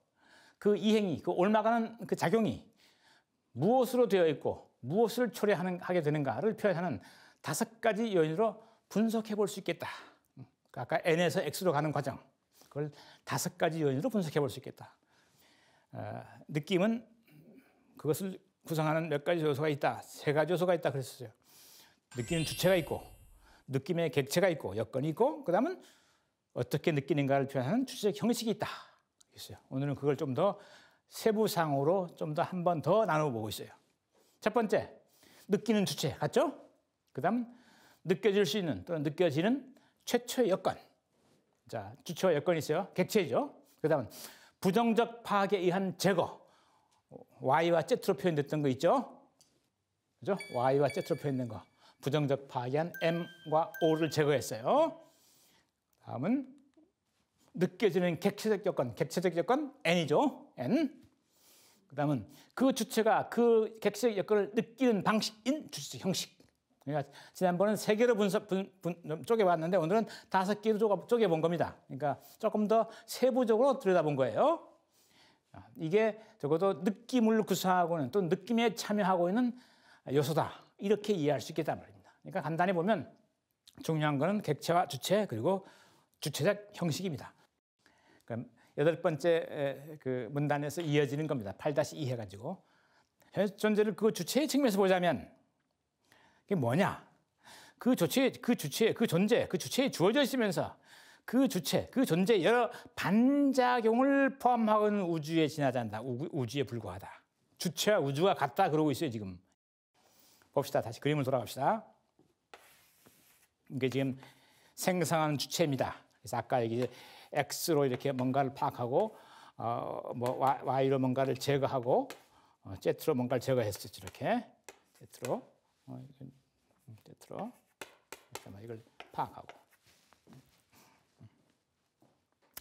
그 이행이 그 올라가는 그 작용이 무엇으로 되어 있고 무엇을 초래하는 하게 되는가를 표현하는 다섯 가지 요인으로 분석해 볼 수 있겠다. 그 아까 N에서 X로 가는 과정 그걸 다섯 가지 요인으로 분석해 볼 수 있겠다. 어, 느낌은 그것을 구성하는 몇 가지 요소가 있다. 세 가지 요소가 있다 그랬어요. 느끼는 주체가 있고 느낌의 객체가 있고 여건이 있고 그다음은 어떻게 느끼는가를 표현하는 주체적 형식이 있다. 있어요. 오늘은 그걸 좀 더 세부상으로 좀 더 한 번 더 나눠보고 있어요. 첫 번째, 느끼는 주체 같죠? 그다음 느껴질 수 있는 또는 느껴지는 최초의 여건. 자, 주체와 여건이 있어요. 객체죠. 그다음 부정적 파악에 의한 제거. y와 z로 표현됐던 거 있죠? 그죠? y와 z로 표현된 거. 부정적 파괴한 m과 o를 제거했어요. 다음은 느껴지는 객체적 여건, 객체적 여건 n이죠. n. 그다음은 그 주체가 그 객체적 여건을 느끼는 방식인 주체 형식. 그러니까 지난번은 세 개로 분석 분, 분, 쪼개봤는데 오늘은 다섯 개로 쪼개, 본 겁니다. 그러니까 조금 더 세부적으로 들여다본 거예요. 아, 이게 적어도 느낌을 구사하고는 또 느낌에 참여하고 있는 요소다. 이렇게 이해할 수 있겠단 말입니다. 그러니까 간단히 보면 중요한 것은 객체와 주체 그리고 주체적 형식입니다. 그럼 여덟 번째 그 문단에서 이어지는 겁니다. 8-2 해가지고. 현실 존재를 그 주체의 측면에서 보자면 그게 뭐냐? 그 주체, 그 주체, 그 존재, 그 주체에 주어져 있으면서 그 주체, 그 존재 여러 반작용을 포함한 우주에 지나지 않다. 우주에 불과하다. 주체와 우주가 같다 그러고 있어요, 지금. 봅시다. 다시 그림을 돌아갑시다. 이게 지금 생성한 주체입니다. 그래서 아까 얘기 X로 이렇게 뭔가를 파악하고 어, 뭐 Y로 뭔가를 제거하고 어, Z로 뭔가를 제거했었죠. 이렇게 Z로 어, Z로 잠깐만 이걸 파악하고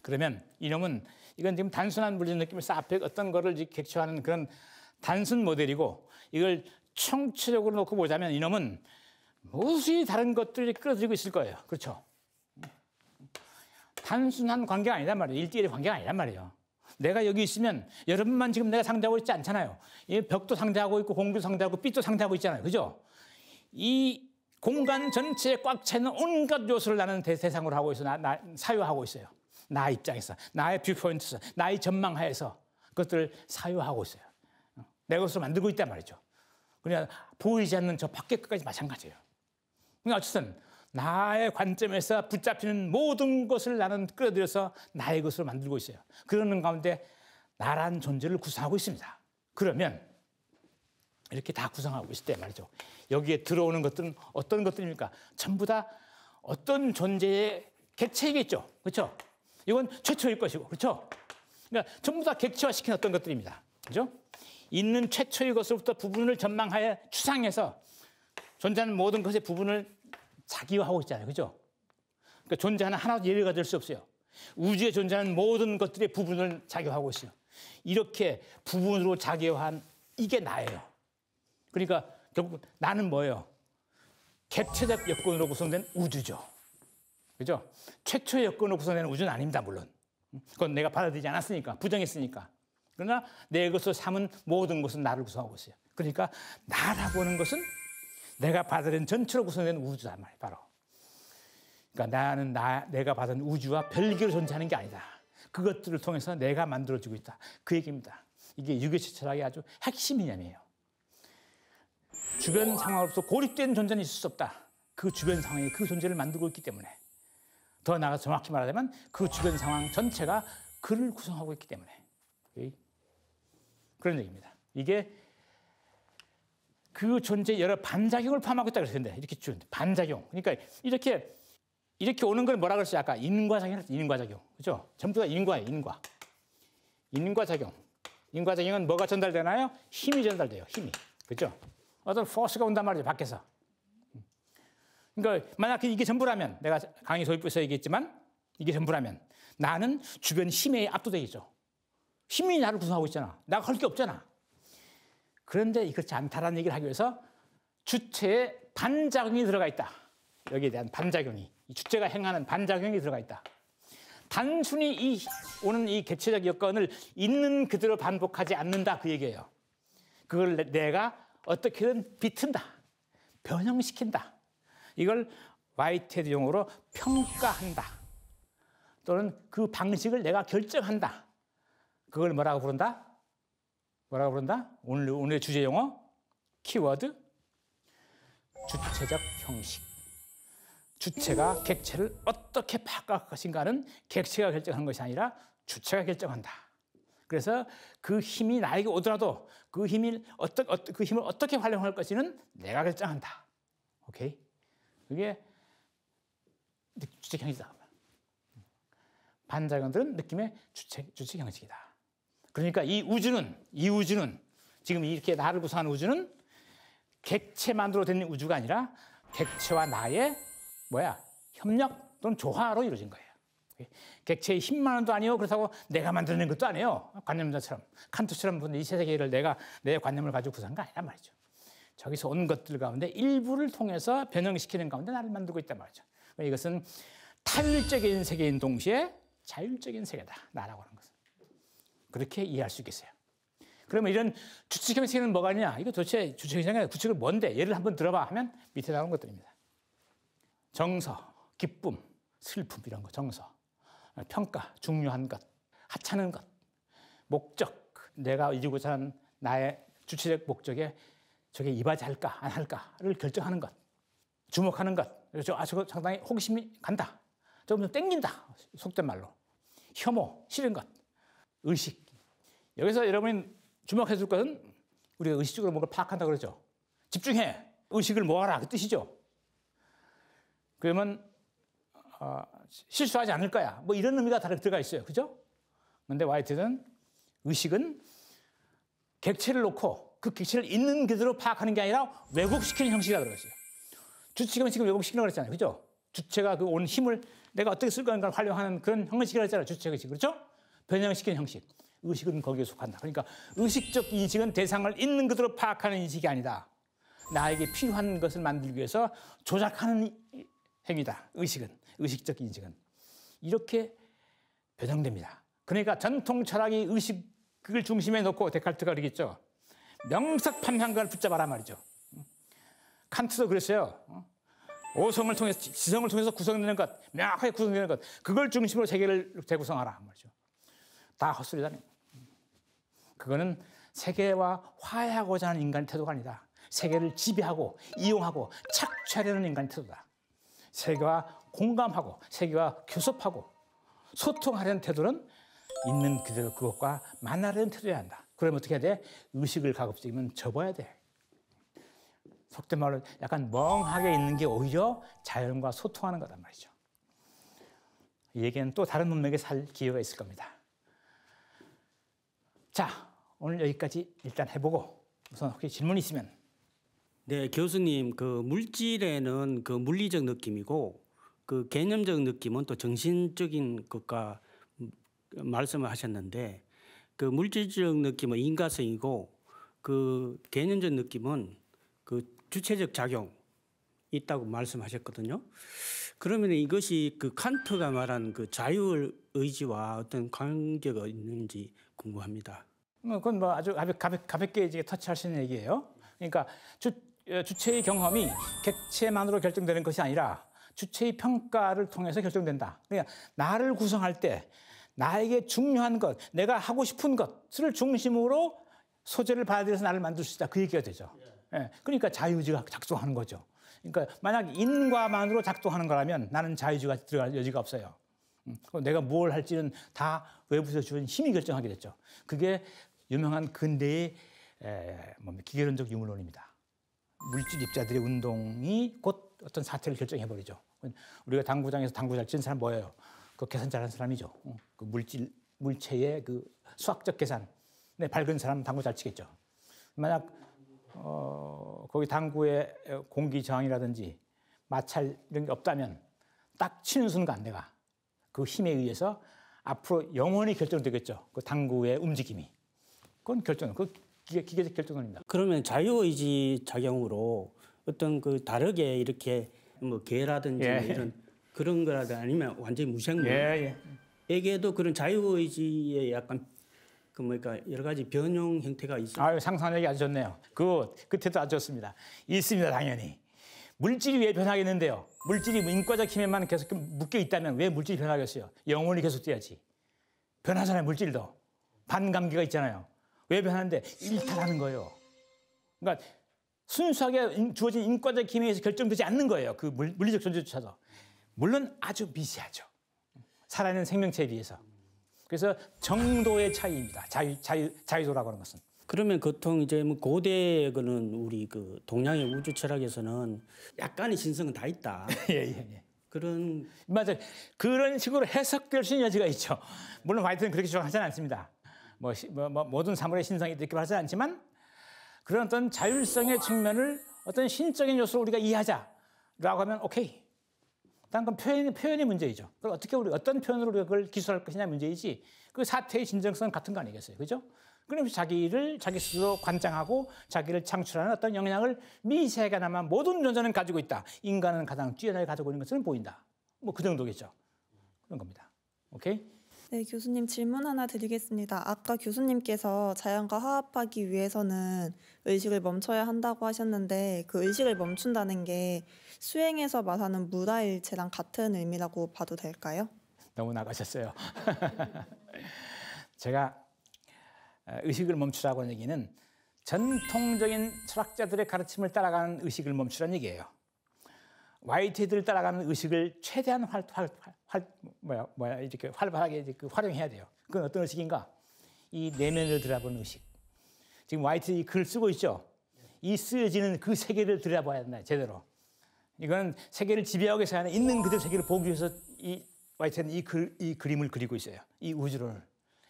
그러면 이놈은 이건 지금 단순한 물질 느낌에서 앞에 어떤 거를 객체화하는 그런 단순 모델이고 이걸 총체적으로 놓고 보자면 이놈은 무수히 다른 것들이 끌어들이고 있을 거예요. 그렇죠? 단순한 관계가 아니란 말이에요. 일대일의 관계가 아니란 말이에요. 내가 여기 있으면 여러분만 지금 내가 상대하고 있지 않잖아요. 이 벽도 상대하고 있고 공도 상대하고 빛도 상대하고 있잖아요. 그죠? 이 공간 전체에 꽉 차는 온갖 요소를 나는 대상으로 하고 있어 나, 나 사유하고 있어요. 나 입장에서, 나의 뷰포인트에서, 나의 전망하에서 그것들을 사유하고 있어요. 내 것으로 만들고 있단 말이죠. 그냥 보이지 않는 저 밖에 끝까지 마찬가지예요. 그러니까 어쨌든 나의 관점에서 붙잡히는 모든 것을 나는 끌어들여서 나의 것으로 만들고 있어요. 그러는 가운데 나란 존재를 구성하고 있습니다. 그러면 이렇게 다 구성하고 있을 때 말이죠. 여기에 들어오는 것들은 어떤 것들입니까? 전부 다 어떤 존재의 객체이겠죠. 그렇죠? 이건 최초일 것이고, 그렇죠? 그러니까 전부 다 객체화시켜놨던 것들입니다. 그죠? 있는 최초의 것으로부터 부분을 전망하여 추상해서 존재하는 모든 것의 부분을 자기화하고 있잖아요. 그죠? 그러니까 존재하는 하나도 예외가 될 수 없어요. 우주에 존재하는 모든 것들의 부분을 자기화하고 있어요. 이렇게 부분으로 자기화한 이게 나예요. 그러니까 결국 나는 뭐예요? 객체적 여건으로 구성된 우주죠. 그죠? 최초의 여건 없고서 내는 우주는 아닙니다, 물론. 그건 내가 받아들이지 않았으니까, 부정했으니까. 그러나 내 것으로 삼은 모든 것은 나를 구성하고 있어요. 그러니까 나라고 하는 것은 내가 받아들인 전체로 구성된 우주란 말이에요, 바로. 그러니까 나는 나, 내가 받은 우주와 별개로 존재하는 게 아니다. 그것들을 통해서 내가 만들어지고 있다. 그 얘기입니다. 이게 유교체 철학의 아주 핵심 이념이에요. 주변 상황으로서 고립된 존재는 있을 수 없다. 그 주변 상황이 그 존재를 만들고 있기 때문에. 더 나아가 정확히 말하자면 그 주변 상황 전체가 글을 구성하고 있기 때문에 그런 얘기입니다. 이게 그존재 여러 반작용을 포함하고 있다 그랬는데 이렇게 준 반작용. 그러니까 이렇게 이렇게 오는 걸 뭐라 그랬어요? 아까 인과작용, 인과작용, 그죠? 전부 다 인과예요, 인과. 인과작용. 인과작용은 뭐가 전달되나요? 힘이 전달돼요, 힘이, 그죠? 어떤 포스가 온단 말이죠, 밖에서. 그러니까 만약 에 이게 전부라면 내가 강의 소입에서 얘기했지만 이게 전부라면 나는 주변 힘에 압도되겠죠. 힘이 나를 구성하고 있잖아. 나가 할 게 없잖아. 그런데 이렇지 않다라는 얘기를 하기 위해서 주체에 반작용이 들어가 있다. 여기에 대한 반작용이 주체가 행하는 반작용이 들어가 있다. 단순히 이 오는 이 개체적 여건을 있는 그대로 반복하지 않는다 그 얘기예요. 그걸 내가 어떻게든 비튼다, 변형시킨다. 이걸 와이테드 용으로 평가한다. 또는 그 방식을 내가 결정한다. 그걸 뭐라고 부른다? 뭐라고 부른다? 오늘, 오늘의 주제 용어? 키워드? 주체적 형식. 주체가 객체를 어떻게 파악할 것인가는 객체가 결정한 것이 아니라 주체가 결정한다. 그래서 그 힘이 나에게 오더라도 그 힘을 어떻게 그 힘을 어떻게 활용할 것인은 내가 결정한다. 오케이. 그게 주체 형식이다. 반작용들은 느낌의 주체, 주체 형식이다. 그러니까 이 우주는, 이 우주는, 지금 이렇게 나를 구성하는 우주는 객체만으로 된 우주가 아니라 객체와 나의 뭐야 협력 또는 조화로 이루어진 거예요. 객체의 힘만도 아니요 그렇다고 내가 만드는 것도 아니에요 관념자처럼 칸트처럼 이 세계를 내가 내 관념을 가지고 구성한 거 아니란 말이죠. 저기서 온 것들 가운데 일부를 통해서 변형시키는 가운데 나를 만들고 있단 말이죠. 그러니까 이것은 타율적인 세계인 동시에 자율적인 세계다. 나라고 하는 것은. 그렇게 이해할 수 있겠어요. 그러면 이런 주측형 세계는 뭐가 있냐? 이거 도대체 주측형 세계 구측은 뭔데? 예를 한번 들어봐 하면 밑에 나오 것들입니다. 정서, 기쁨, 슬픔 이런 거 정서, 평가, 중요한 것, 하찮은 것, 목적, 내가 이루고자 하는 나의 주체적 목적에 저게 이바지 할까 안 할까를 결정하는 것, 주목하는 것, 그래서 아저 아, 상당히 호기심이 간다, 조금 좀 땡긴다, 속된 말로 혐오, 싫은 것, 의식. 여기서 여러분이 주목해 줄 것은 우리가 의식적으로 뭔가 파악한다 그러죠. 집중해, 의식을 모아라 그 뜻이죠. 그러면 어, 실수하지 않을 거야. 뭐 이런 의미가 다 들어가 있어요, 그죠? 그런데 와이트는 의식은 객체를 놓고 그 객체를 있는 그대로 파악하는 게 아니라 왜곡시키는 형식이라 그러죠. 주체가 지금 왜곡시키라고 그랬잖아요. 그죠? 주체가 그 온 힘을 내가 어떻게 쓸 건가를 활용하는 그런 형식이라 했잖아요. 주체가 지금. 그렇죠? 변형시키는 형식. 의식은 거기에 속한다. 그러니까 의식적 인식은 대상을 있는 그대로 파악하는 인식이 아니다. 나에게 필요한 것을 만들기 위해서 조작하는 행위다. 의식은. 의식적 인식은. 이렇게 변형됩니다. 그러니까 전통 철학이 의식을 중심에 놓고 데칼트가 그러겠죠. 명석판 향각을 붙잡아라 말이죠. 칸트도 그랬어요. 오성을 통해서 지성을 통해서 구성되는 것, 명확하게 구성되는 것, 그걸 중심으로 세계를 재구성하라 말이죠. 다헛소리다 그거는 세계와 화해하고자 하는 인간의 태도가 아니다. 세계를 지배하고 이용하고 착취하려는 인간의 태도다. 세계와 공감하고 세계와 교섭하고 소통하려는 태도는 있는 그대로 그것과 만나려는 태도야 한다. 그러면 어떻게 해야 돼? 의식을 가급적이면 접어야 돼. 속된 말로 약간 멍하게 있는 게 오히려 자연과 소통하는 거란 말이죠. 이 얘기는 또 다른 문맥에 살 기회가 있을 겁니다. 자, 오늘 여기까지 일단 해보고 우선 혹시 질문 있으면. 네, 교수님 그 물질에는 그 물리적 느낌이고 그 개념적 느낌은 또 정신적인 것과 말씀을 하셨는데 그 물질적 느낌은 인과성이고 그 개념적 느낌은 그 주체적 작용 있다고 말씀하셨거든요. 그러면 이것이 그 칸트가 말한 그 자유 의지와 어떤 관계가 있는지 궁금합니다. 뭐 그건 뭐 아주 가볍, 가볍 게 이제 터치할 수는 얘기예요. 그러니까 주, 어, 주체의 경험이 객체만으로 결정되는 것이 아니라 주체의 평가를 통해서 결정된다. 그러니까 나를 구성할 때 나에게 중요한 것, 내가 하고 싶은 것을 중심으로 소재를 받아들여서 나를 만들 수 있다. 그 얘기가 되죠. 예. 그러니까 자유의지가 작동하는 거죠. 그러니까 만약 인과만으로 작동하는 거라면 나는 자유의지가 들어갈 여지가 없어요. 음. 내가 뭘 할지는 다 외부에서 주는 힘이 결정하게 됐죠. 그게 유명한 근대의 에, 뭡니까? 기계론적 유물론입니다. 물질 입자들의 운동이 곧 어떤 사태를 결정해버리죠. 우리가 당구장에서 당구잘 치는 사람 뭐예요? 그 계산 잘하는 사람이죠. 어, 그 물질, 물체의 그 수학적 계산. 네, 밝은 사람 당구 잘 치겠죠. 만약, 어, 거기 당구에 공기 저항이라든지 마찰 이런 게 없다면 딱 치는 순간 내가 그 힘에 의해서 앞으로 영원히 결정되겠죠. 그 당구의 움직임이. 그건 결정, 그 기계, 기계적 결정입니다 그러면 자유의지 작용으로 어떤 그 다르게 이렇게 뭐 개라든지 예. 뭐 이런 그런 거라도 아니면 완전히 무생물에게도 예, 예. 그런 자유의지에 약간 그 뭐니까 여러 가지 변형 형태가 있어요. 아유 상상력이 아주 좋네요. 그 끝에도 아주 좋습니다. 있습니다 당연히. 물질이 왜 변하겠는데요? 물질이 인과적 힘에만 계속 묶여 있다면 왜 물질이 변하겠어요? 영혼이 계속 뛰어야지. 변하잖아요 물질도. 반감기가 있잖아요. 왜 변하는데? 일탈하는 거예요. 그러니까 순수하게 주어진 인과적 힘에 의해서 결정되지 않는 거예요. 그 물리적 존재조차도. 물론 아주 미세하죠. 살아있는 생명체에 비해서. 그래서 정도의 차이입니다. 자유, 자유, 자유도라고 하는 것은. 그러면 보통 이제 뭐 고대 그는 우리 그 동양의 우주 철학에서는 약간의 신성은 다 있다. (laughs) 예, 예, 예. 그런 맞아요. 그런 식으로 해석될 수 있는 여지가 있죠. 물론 화이트는 그렇게 주장하지 않습니다. 뭐, 뭐, 뭐 모든 사물의 신성이 이렇게 하지 않지만 그런 어떤 자율성의 측면을 어떤 신적인 요소로 우리가 이해하자라고 하면 오케이 딴건 표현, 표현이 문제이죠. 그걸 어떻게 우리 어떤 표현으로 그걸 기술할 것이냐 문제이지 그 사태의 진정성 같은 거 아니겠어요. 그죠? 그럼 자기를 자기 스스로 관장하고 자기를 창출하는 어떤 영향을 미세하게나마 모든 존재는 가지고 있다. 인간은 가장 뛰어나게 가지고 있는 것은 보인다. 뭐 그 정도겠죠. 그런 겁니다. 오케이? 네, 교수님 질문 하나 드리겠습니다. 아까 교수님께서 자연과 화합하기 위해서는 의식을 멈춰야 한다고 하셨는데 그 의식을 멈춘다는 게 수행에서 말하는 무라일체랑 같은 의미라고 봐도 될까요? 너무 나가셨어요. (laughs) 제가 의식을 멈추라고 하는 얘기는 전통적인 철학자들의 가르침을 따라가는 의식을 멈추라는 얘기예요. YTD를 따라가는 의식을 최대한 활, 활, 활, 뭐야, 뭐야, 이렇게 활발하게 이렇게 그 활용해야 돼요. 그건 어떤 의식인가? 이 내면을 들여다보는 의식. 지금 YTD 글 쓰고 있죠? 이 쓰여지는 그 세계를 들여다봐야 된다, 제대로. 이건 세계를 지배하고 계서 하는 있는 그대로 세계를 보기 위해서 이 YTD는 이, 글, 이 그림을 그리고 있어요. 이 우주를.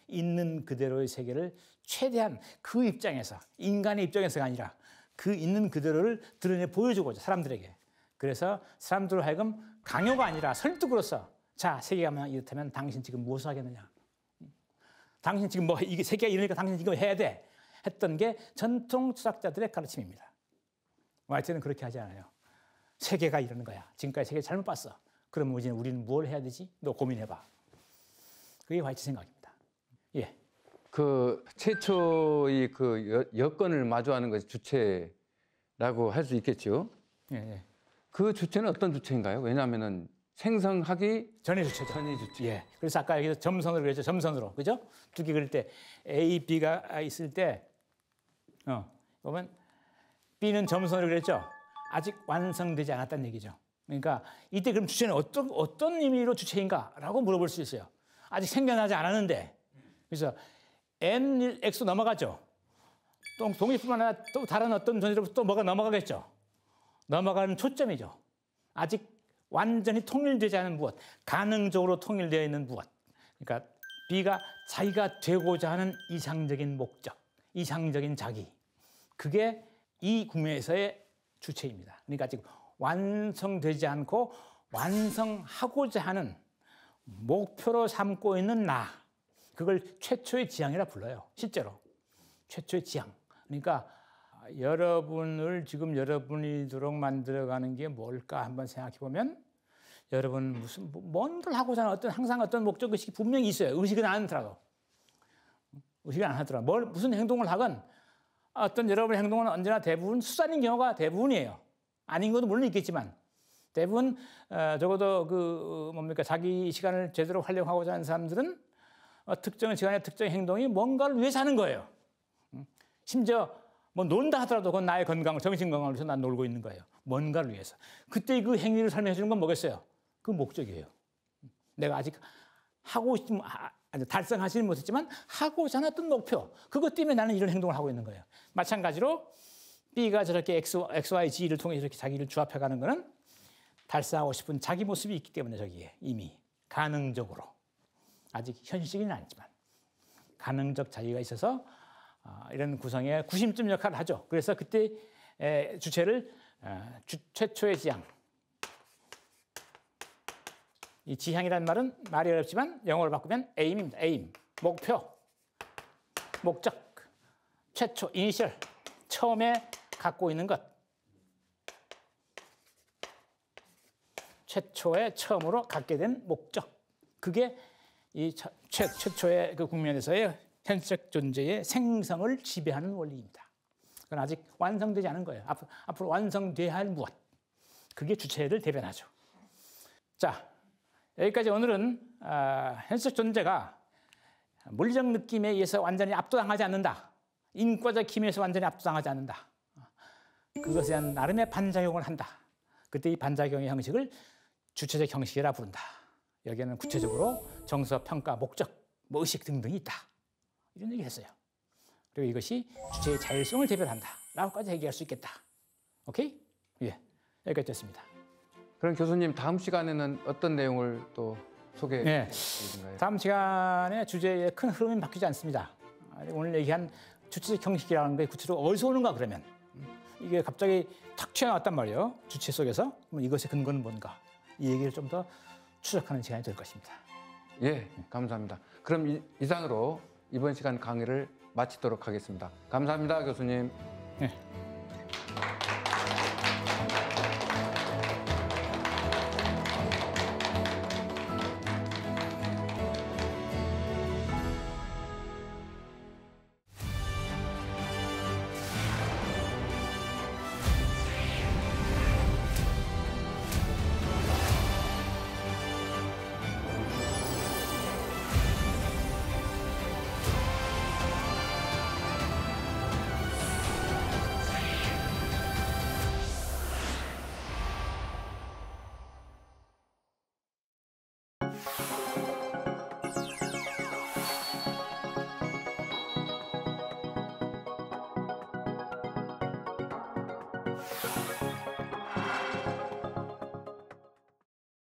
있는 그대로의 세계를 최대한 그 입장에서, 인간의 입장에서가 아니라 그 있는 그대로를 드러내 보여주고자, 사람들에게. 그래서 사람들 로 하여금 강요가 아니라 설득으로서 자, 세계가 면 이렇다면 당신 지금 무엇을 하겠느냐? 당신 지금 뭐 이게 세계가 이러니까 당신 지금 해야 돼. 했던 게 전통 추락자들의 가르침입니다. 말때는 뭐 그렇게 하지 않아요. 세계가 이러는 거야. 지금까지 세계 잘못 봤어. 그러면 이제 우리는 뭘 해야 되지? 너 고민해봐. 그게 화이트 생각입니다. 예. 그 최초의 그 여, 건을 마주하는 것이 주체라고 할 수 있겠죠. 예, 예. 그 주체는 어떤 주체인가요? 왜냐하면은 생성하기 전의 주체죠. 전의 주체. 예. 그래서 아까 여기서 점선으로 그랬죠. 점선으로. 그죠? 두 개 그릴 때 A, B가 있을 때 어, 보면 B는 점선으로 그랬죠. 아직 완성되지 않았다는 얘기죠. 그러니까 이때 그럼 주체는 어떤 어떤 의미로 주체인가라고 물어볼 수 있어요. 아직 생겨나지 않았는데. 그래서 n x로 넘어가죠. 또 동일뿐만 아니라 또 다른 어떤 전재로부터또 뭐가 넘어가겠죠. 넘어가는 초점이죠. 아직 완전히 통일되지 않은 무엇, 가능적으로 통일되어 있는 무엇. 그러니까 B가 자기가 되고자 하는 이상적인 목적, 이상적인 자기. 그게 이 구매에서의 주체입니다. 그러니까 지금 완성되지 않고 완성하고자 하는 목표로 삼고 있는 나. 그걸 최초의 지향이라 불러요. 실제로. 최초의 지향. 그러니까 여러분을 지금 여러분이도록 만들어가는 게 뭘까 한번 생각해 보면 여러분 무슨 뭐, 뭔들 하고자 하는 어떤 항상 어떤 목적 의식이 분명히 있어요. 의식은 안 하더라도 의식은 안 하더라도 뭘 무슨 행동을 하건 어떤 여러분의 행동은 언제나 대부분 수단인 경우가 대부분이에요. 아닌 것도 물론 있겠지만 대부분 어, 적어도 그 어, 뭡니까 자기 시간을 제대로 활용하고자 하는 사람들은 어, 특정 시간에 특정 행동이 뭔가를 위해 사는 거예요. 음. 심지어 뭐 논다 하더라도 그건 나의 건강, 을 정신 건강을 위해서 난 놀고 있는 거예요. 뭔가를 위해서. 그때 그 행위를 설명해 주는 건 뭐겠어요? 그 목적이에요. 내가 아직 하고 싶은 아, 달성하지는 못했지만 하고자 했던 목표. 그것 때문에 나는 이런 행동을 하고 있는 거예요. 마찬가지로 B가 저렇게 X, Y, G를 통해 이렇게 자기를 주합해 가는 거는 달성하고 싶은 자기 모습이 있기 때문에 저기에 이미 가능적으로 아직 현실은 아니지만 가능적 자기가 있어서 아, 이런 구성의 구심점 역할을 하죠. 그래서 그때 주체를 아, 최초의 지향. 이지향이라 말은 말이 어렵지만 영어로 바꾸면 aim입니다. aim. 목표, 목적, 최초, 이니셜. 처음에 갖고 있는 것. 최초의 처음으로 갖게 된 목적. 그게 이 최, 최초의 그 국면에서의 현실적 존재의 생성을 지배하는 원리입니다. 그건 아직 완성되지 않은 거예요. 앞으로, 앞으로 완성돼야 할 무엇. 그게 주체를 대변하죠. 자, 여기까지 오늘은 어, 아, 현적 존재가 물리적 느낌에 의해서 완전히 압도당하지 않는다. 인과적 힘에서 완전히 압도당하지 않는다. 그것에 대한 나름의 반작용을 한다. 그때 이 반작용의 형식을 주체적 형식이라 부른다. 여기에는 구체적으로 정서, 평가, 목적, 뭐 의식 등등이 있다. 이런 얘기 했어요. 그리고 이것이 주체의 자율성을 대변한다. 라고까지 얘기할 수 있겠다. 오케이? 예. 여기까지 됐습니다. 그럼 교수님 다음 시간에는 어떤 내용을 또 소개해 네. 주실까요? 다음 시간에 주제의 큰 흐름은 바뀌지 않습니다. 오늘 얘기한 주체적 형식이라는 게구체로 어디서 오는가 그러면 음. 이게 갑자기 탁 튀어나왔단 말이에요. 주체 속에서 그럼 이것의 근거는 뭔가 이 얘기를 좀 더 추적하는 시간이 될 것입니다. 예, 감사합니다. 그럼 이, 이상으로 이번 시간 강의를 마치도록 하겠습니다. 감사합니다, 교수님. 네,